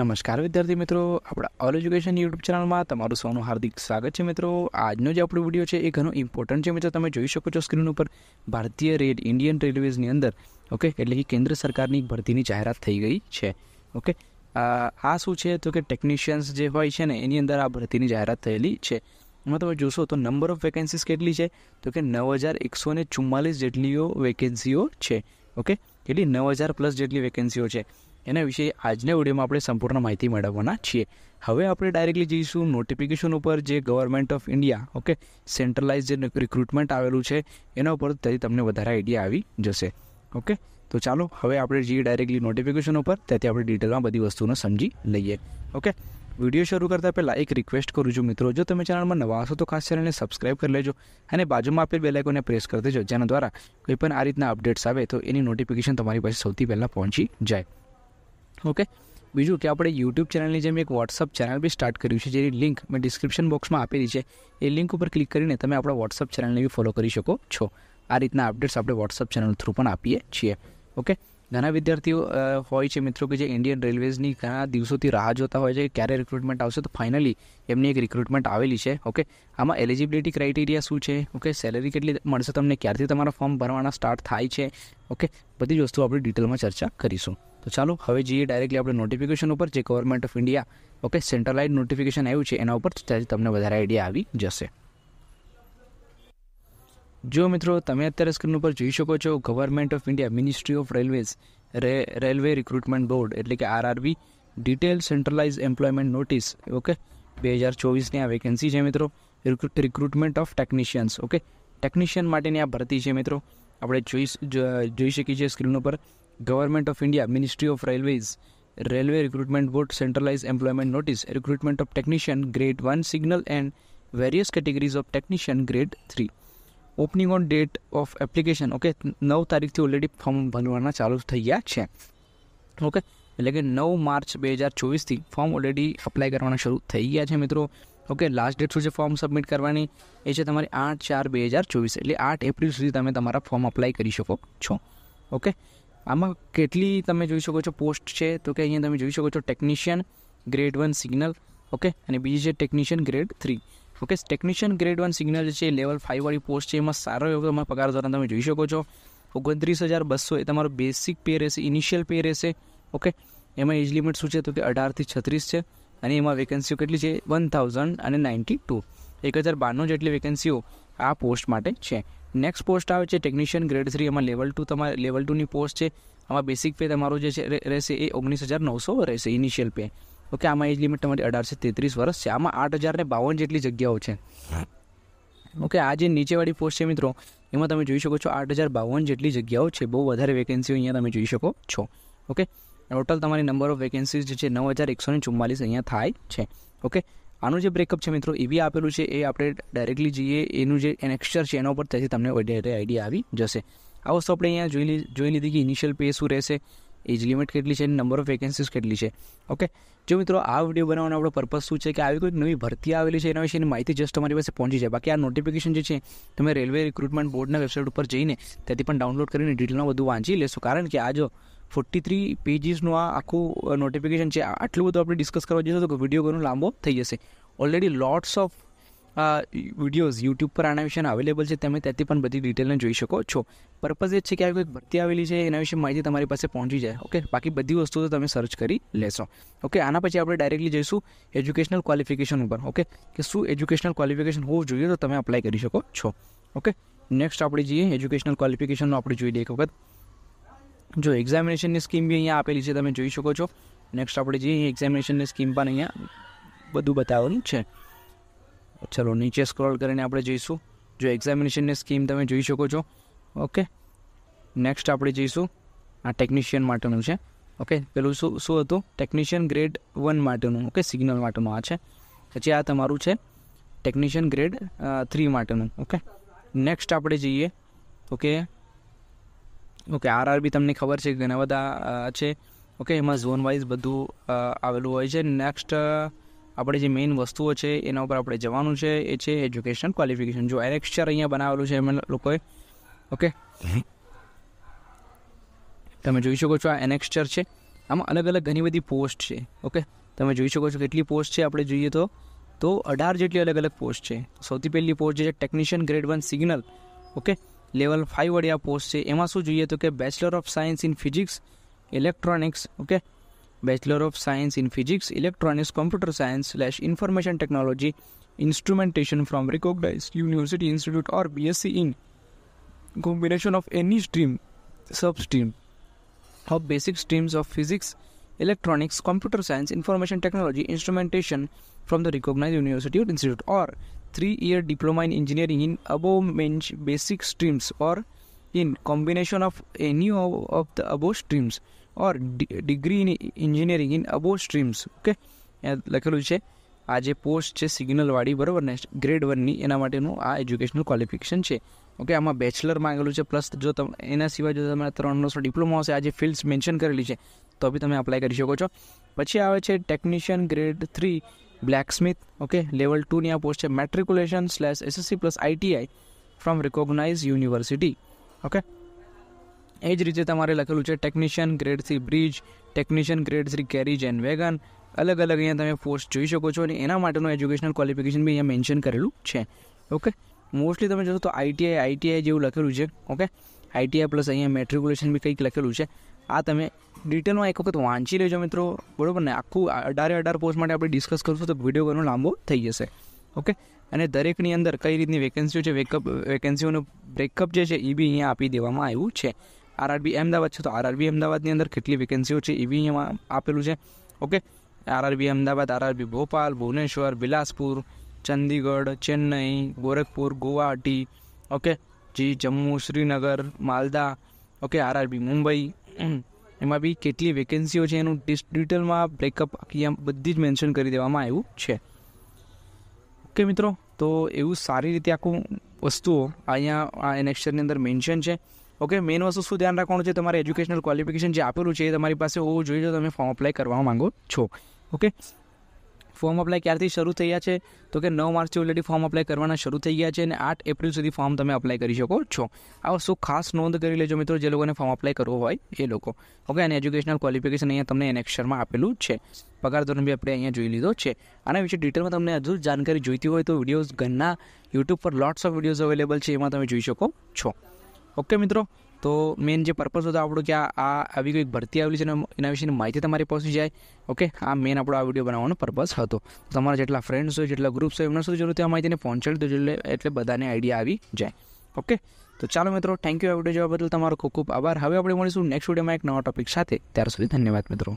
નમસ્કાર વિદ્યાર્થી મિત્રો આપણા ઓલ એજ્યુકેશન યુટ્યુબ ચેનલમાં તમારું સૌનું હાર્દિક સ્વાગત છે મિત્રો આજનો જે આપણો વિડીયો છે એ ઘણો ઇમ્પોર્ટન્ટ છે મિત્રો તમે જોઈ શકો છો સ્ક્રીન ઉપર ભારતીય રેલ ઇન્ડિયન રેલવેઝની અંદર ઓકે એટલે કે કેન્દ્ર સરકારની ભરતીની જાહેરાત થઈ ગઈ છે ઓકે આ શું છે તો કે ટેકનિશિયન્સ જે હોય છે ને એની અંદર આ ભરતીની જાહેરાત થયેલી છે એમાં તમે જોશો તો નંબર ઓફ વેકેન્સીઝ કેટલી છે તો કે નવ હજાર એકસો ને ચુમ્માલીસ જેટલીઓ વેકેન્સીઓ છે ઓકે કેટલી નવ હજાર પ્લસ જેટલી વેકેન્સીઓ છે એના વિશે આજના વિડીયોમાં આપણે સંપૂર્ણ માહિતી મેળવવાના છીએ હવે આપણે ડાયરેક્ટલી જઈશું નોટિફિકેશન ઉપર જે government of India okay centralize જે રિક્રુટમેન્ટ આવેલું છે એના ઉપર તેથી તમને વધારે આઈડિયા આવી જશે ઓકે તો ચાલો હવે આપણે જઈએ ડાયરેક્ટલી નોટિફિકેશન ઉપર ત્યાંથી આપણે ડિટેલમાં બધી વસ્તુને સમજી લઈએ ઓકે વિડીયો શરૂ કરતાં પહેલાં એક રિક્વેસ્ટ કરું છું મિત્રો જો તમે ચેનલમાં નવા હશો તો ખાસ ચેનલને સબસ્ક્રાઇબ કરી લેજો અને બાજુમાં આપેલ બેલાઇકોને પ્રેસ કરી દેજો જેના દ્વારા કોઈ પણ આ રીતના અપડેટ્સ આવે તો એની નોટિફિકેશન તમારી પાસે સૌથી પહેલાં પહોંચી જાય ઓકે બીજું કે આપણે યુટ્યુબ ચેનલની જેમ એક વોટ્સઅપ ચેનલ બી સ્ટાર્ટ કર્યું છે જેની લિંક મેં ડિસ્ક્રિપ્શન બોક્સમાં આપેલી છે એ લિંક ઉપર ક્લિક કરીને તમે આપણા વોટ્સઅપ ચેનલને બી ફોલો કરી શકો છો આ રીતના અપડેટ્સ આપણે વોટ્સઅપ ચેનલ થ્રુ પણ આપીએ છીએ ઓકે ઘણા વિદ્યાર્થીઓ હોય છે મિત્રો કે જે ઇન્ડિયન રેલવેઝની ઘણા દિવસોથી રાહ જોતા હોય છે કે ક્યારે રિક્રુટમેન્ટ આવશે તો ફાઇનલી એમની એક રિક્રુટમેન્ટ આવેલી છે ઓકે આમાં એલિજિબિલિટી ક્રાઇટેરિયા શું છે ઓકે સેલેરી કેટલી મળશે તમને ક્યારથી તમારા ફોર્મ ભરવાના સ્ટાર્ટ થાય છે ઓકે બધી જ વસ્તુ આપણે ડિટેલમાં ચર્ચા કરીશું તો ચાલો હવે જઈએ ડાયરેક્ટલી આપણે નોટિફિકેશન ઉપર જે government of India okay centralize notification આવ્યું છે એના ઉપર તમને વધારે આઈડિયા આવી જશે જો મિત્રો તમે અત્યારે સ્ક્રીન ઉપર જોઈ શકો છો government of India ministry of railways railway recruitment board એટલે કે RRB detail centralize employment notice okay બે હજાર ચોવીસની આ વેકેન્સી છે મિત્રો recruitment of technicians okay technician માટેની આ ભરતી છે મિત્રો આપણે જોઈ જોઈ શકીએ છીએ સ્ક્રીન ઉપર government of India ministry of railways railway recruitment board centralize employment notice recruitment of technician grade one signal and various categories of technician grade three opening on date of application okay નવ તારીખથી already form ભરવાના ચાલુ થઈ ગયા છે okay એટલે કે નવ માર્ચ બે હજાર ચોવીસથી ફોર્મ ઓલરેડી અપ્લાય કરવાના શરૂ થઈ ગયા છે મિત્રો ઓકે લાસ્ટ ડેટ શું છે ફોર્મ સબમિટ કરવાની એ છે તમારી આઠ ચાર બે હજાર ચોવીસ એટલે આઠ એપ્રિલ સુધી તમે તમારા ફોર્મ અપ્લાય કરી શકો છો ઓકે આમાં કેટલી તમે જોઈ શકો છો પોસ્ટ છે તો કે અહીંયા તમે જોઈ શકો છો technician grade one signal okay અને બીજી છે technician grade three okay technician grade one signal છે લેવલ ફાઇવવાળી પોસ્ટ છે એમાં સારો એવો તમારા પગાર ધોરણ તમે જોઈ શકો છો ઓગણત્રીસ હજાર બસો એ તમારો બેસિક પે રહેશે ઇનિશિયલ પે રહેશે ઓકે એમાં એજ લિમિટ શું છે તો કે અઢારથી છત્રીસ છે અને એમાં વેકેન્સીઓ કેટલી છે વન થાઉઝન્ડ અને નાઇન્ટી ટુ એક હજાર બારનું જેટલી વેકેન્સીઓ આ પોસ્ટ માટે છે નેક્સ્ટ પોસ્ટ આવે છે ટેકનિશિયન ગ્રેડ થ્રી એમાં લેવલ ટુ તમારે લેવલ ટુની પોસ્ટ છે આમાં બેસિક પે તમારો જે છે રહેશે એ ઓગણીસ હજાર નવસો રહેશે ઇનિશિયલ પે ઓકે આમાં એજ લિમિટ તમારી અઢારસો તેત્રીસ વર્ષ છે આમાં આઠ હજાર ને બાવન જેટલી જગ્યાઓ છે ઓકે આ જે નીચેવાળી પોસ્ટ છે મિત્રો એમાં તમે જોઈ શકો છો આઠ હજાર બાવન જેટલી જગ્યાઓ છે બહુ વધારે વેકેન્સીઓ અહીંયા તમે જોઈ શકો છો ઓકે ટોટલ તમારી નંબર ઓફ વેકેન્સીઝ જે છે નવ હજાર એકસો ને ચુમ્માલીસ અહીંયા થાય છે ઓકે આનું જે બ્રેકઅપ છે મિત્રો એ બી આપેલું છે એ આપણે ડાયરેક્ટલી જઈએ એનું જે એનેક્સચર છે એના ઉપર ત્યાંથી તમને આઈડિયા આવી જશે આ વસ્તુ આપણે અહીંયા જોઈ જોઈ લીધી કે ઇનિશિયલ પે શું રહેશે એજ લિમિટ કેટલી છે નંબર ઓફ વેકેન્સીસ કેટલી છે ઓકે જો મિત્રો આ વિડીયો બનાવવાનો આપણો પર્પઝ શું છે કે આવી કોઈ નવી ભરતી આવેલી છે એના વિશેની માહિતી જસ્ટ તમારી પાસે પહોંચી જાય બાકી આ નોટિફિકેશન જે છે તમે રેલવે રિક્રુટમેન્ટ બોર્ડના વેબસાઇટ ઉપર જઈને ત્યાંથી પણ ડાઉનલોડ કરીને ડિટેલમાં બધું વાંચી લેશો કારણ કે આ જો 43 પેજીસ નો આ આખો નોટિફિકેશન છે આટલું બધું આપણે ડિસ્કસ કરવા જેવું હતું કે વિડિયો ઘણો લાંબો થઈ જશે already lots of videos YouTube પર અનેકશન अवेलेबल છે તમે તેથી પણ બધી ડિટેલને જોઈ શકો છો परपસ એ છે કે આ કોઈ ભરતી આવેલી છે એના વિશે માહિતી તમારી પાસે પહોંચી જાય ઓકે બાકી બધી વસ્તુ તો તમે સર્ચ કરી લેશો ઓકે આના પછી આપણે ડાયરેક્ટલી જઈશું એજ્યુકેશનલ ક્વોલિફિકેશન ઉપર ઓકે કે શું એજ્યુકેશનલ ક્વોલિફિકેશન હોવું જોઈએ તો તમે એપ્લાય કરી શકો છો ઓકે નેક્સ્ટ આપણે જઈએ એજ્યુકેશનલ ક્વોલિફિકેશનનો આપણે જોઈ લે ક વખત જો एग्जामिनेशन ની સ્કીમ અહીંયા આપેલી છે તમે જોઈ શકો છો નેક્સ્ટ આપણે જે एग्जामिनेशन ની સ્કીમ પર અહીંયા બધું બતાવવાનું છે ચલો નીચે સ્ક્રોલ કરીને આપણે જઈશું જો एग्जामिनेशन ની સ્કીમ તમે જોઈ શકો છો ઓકે નેક્સ્ટ આપણે જઈશું આ ટેકનિશિયન માર્ટમનું છે ઓકે પેલું શું શું હતું ટેકનિશિયન கிரேડ 1 માર્ટમનું ઓકે સિગ્નલ માર્ટમ આ છે પછી આ તમારું છે ટેકનિશિયન கிரேડ 3 માર્ટમનું ઓકે નેક્સ્ટ આપણે જઈએ ઓકે ઓકે આરઆરબી તમને ખબર છે ઘણા બધા છે ઓકે એમાં ઝોન વાઇઝ બધું આવેલું હોય છે નેક્સ્ટ આપણે જે મેઇન વસ્તુઓ છે એના ઉપર આપણે જવાનું છે એ છે એજ્યુકેશન ક્વોલિફિકેશન જો એરેક્સચર અહીંયા બનાવેલું છે એમાં લોકોએ ઓકે તમે જોઈ શકો છો આ એનેક્સચર છે આમાં અલગ અલગ ઘણી બધી પોસ્ટ છે ઓકે તમે જોઈ શકો છો કેટલી પોસ્ટ છે આપણે જોઈએ તો તો અઢાર જેટલી અલગ અલગ પોસ્ટ છે સૌથી પહેલી પોસ્ટ છે technician grade one signal okay level five વળી આ પોસ્ટ છે એમાં શું જોઈએ તો કે bachelor of science in physics electronics okay bachelor of science in physics electronics computer science slash information technology instrumentation from recognize university institute or BSc in combination of any stream sub stream of basic streams of physics, electronics, computer science, information technology, instrumentation from the recognized university or institute, or three year diploma in engineering in above mentioned basic streams or in combination of any of the above streams or degree in engineering in above streams okay eh, લખેલું છે આ જે post છે સિગ્નલવાળી બરાબર ને grade વનની એના માટેનું આ એજ્યુકેશનલ ક્વોલિફિકેશન છે ઓકે આમાં બેચલર માંગેલું છે પ્લસ જો તમે એના સિવાય જો તમારા ત્રણ વર્ષનો ડિપ્લોમા હશે આ જે ફિલ્ડ્સ મેન્શન કરેલી છે તો બી તમે અપ્લાય કરી શકો છો પછી આવે છે technician grade three blacksmith okay level ટુની આ પોસ્ટ છે matriculation slash SSC plus ITI from recognize university okay એ જ રીતે તમારે લખેલું છે technician grade three bridge technician grade three carriage wagon અલગ અલગ અહીંયા તમે પોસ્ટ જોઈ શકો છો અને એના માટેનું એજ્યુકેશનલ ક્વોલિફિકેશન બી અહીંયા મેન્શન કરેલું છે ઓકે મોસ્ટલી તમે જોશો તો આઈટીઆઈ આઈટીઆઈ જેવું લખેલું છે ઓકે આઈટીઆઈ પ્લસ અહીંયા મેટ્રિક્યુલેશન બી કંઈક લખેલું છે આ તમે ડિટેલમાં એક વખત વાંચી લેજો મિત્રો બરાબર ને આખું અઢારે અઢાર પોસ્ટ માટે આપણે ડિસ્કસ કરશું તો વિડીયો ઘણો લાંબો થઈ જશે ઓકે અને દરેકની અંદર કઈ રીતની વેકેન્સીઓ છે વેકઅપ વેકેન્સીઓનું બ્રેકઅપ જે છે એ બી અહીંયા આપી દેવામાં આવ્યું છે આરઆરબી અમદાવાદ છે તો આરઆરબી અમદાવાદની અંદર કેટલી વેકેન્સીઓ છે એ બી અહીંયા આપેલું છે okay RRB Ahmedabad RRB Bhopal Bhubaneswar Bilaspur Chandigarh Chennai Gorakhpur Guwahati okay જી જમ્મુ શ્રીનગર માલદા ઓકે આરઆરબી મુંબઈ એમાં બી કેટલી વેકેન્સીઓ છે એનું ડિટેલમાં બ્રેકઅપ આખી બધી જ મેન્શન કરી દેવામાં આવ્યું છે ઓકે મિત્રો તો એવું સારી રીતે આખું વસ્તુઓ અહીંયા આ એનેક્સરની અંદર મેન્શન છે ઓકે મેઇન વસ્તુ શું ધ્યાન રાખવાનું છે તમારે એજ્યુકેશનલ ક્વોલિફિકેશન જે આપેલું છે એ તમારી પાસે હોવું જોઈએ જો તમે ફોર્મ અપ્લાય કરવા માંગો છો ઓકે ફોર્મ અપ્લાય ક્યારથી શરૂ થયા છે તો કે નવ માર્ચથી ઓલરેડી ફોર્મ અપ્લાય કરવાના શરૂ થઈ ગયા છે અને આઠ એપ્રિલ સુધી ફોર્મ તમે અપ્લાય કરી શકો છો આ વસ્તુ ખાસ નોંધ કરી લેજો મિત્રો જે લોકોને ફોર્મ અપ્લાય કરવું હોય એ લોકો ઓકે અને એજ્યુકેશનલ ક્વોલિફિકેશન અહીંયા તમને એનેક્ષરમાં આપેલું છે પગાર ધોરણ બી આપણે અહીંયા જોઈ લીધો છે આના વિશે ડિટેલમાં તમને હજુ જાણકારી જોઈતી હોય તો વિડીયોઝ ઘરના યુટ્યુબ પર લોટ્સ ઓફ વિડીયોઝ અવેલેબલ છે એમાં તમે જોઈ શકો છો ઓકે મિત્રો તો મેન જે પર્પઝ હતો આપણો કે આ આવી કોઈક ભરતી આવેલી છે એના વિશેની માહિતી તમારી પહોંચી જાય ઓકે આ મેન આપણો આ વિડીયો બનાવવાનો પર્પઝ હતો તમારા જેટલા ફ્રેન્ડ્સ હોય જેટલા ગ્રુપ્સ હોય એમના સુધી જરૂર આ માહિતીને પહોંચાડી દો એટલે એટલે બધાને આઈડિયા આવી જાય ઓકે તો ચાલો મિત્રો થેન્ક યુ આ વિડીયો જોવા બદલ તમારો ખૂબ ખૂબ આભાર હવે આપણે મળીશું નેક્સ્ટ વિડીયોમાં એક નવા ટોપિક સાથે ત્યાર સુધી ધન્યવાદ મિત્રો